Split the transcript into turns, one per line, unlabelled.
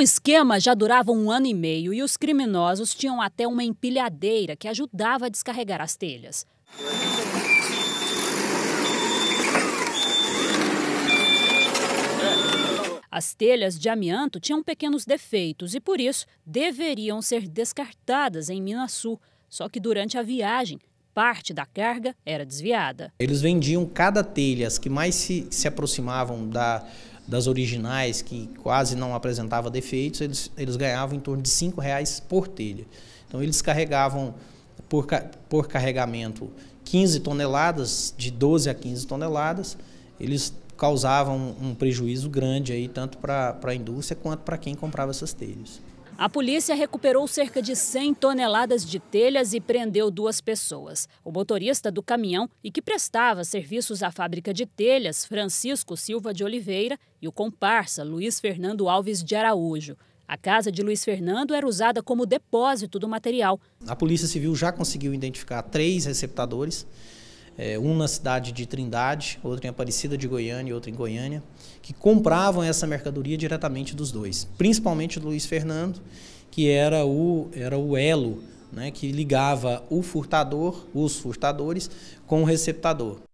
O esquema já durava um ano e meio e os criminosos tinham até uma empilhadeira que ajudava a descarregar as telhas. As telhas de amianto tinham pequenos defeitos e, por isso, deveriam ser descartadas em Minasul. Só que durante a viagem, parte da carga era desviada.
Eles vendiam cada telha, as que mais se, se aproximavam da, das originais, que quase não apresentava defeitos, eles, eles ganhavam em torno de R$ reais por telha. Então, eles carregavam por, por carregamento 15 toneladas, de 12 a 15 toneladas, eles causavam um prejuízo grande aí tanto para a indústria quanto para quem comprava essas telhas.
A polícia recuperou cerca de 100 toneladas de telhas e prendeu duas pessoas. O motorista do caminhão e que prestava serviços à fábrica de telhas, Francisco Silva de Oliveira, e o comparsa Luiz Fernando Alves de Araújo. A casa de Luiz Fernando era usada como depósito do material.
A Polícia Civil já conseguiu identificar três receptadores é, um na cidade de Trindade, outro em Aparecida de Goiânia e outro em Goiânia,
que compravam
essa mercadoria diretamente dos dois, principalmente do Luiz Fernando, que era o, era o elo né, que ligava o furtador, os furtadores, com o receptador.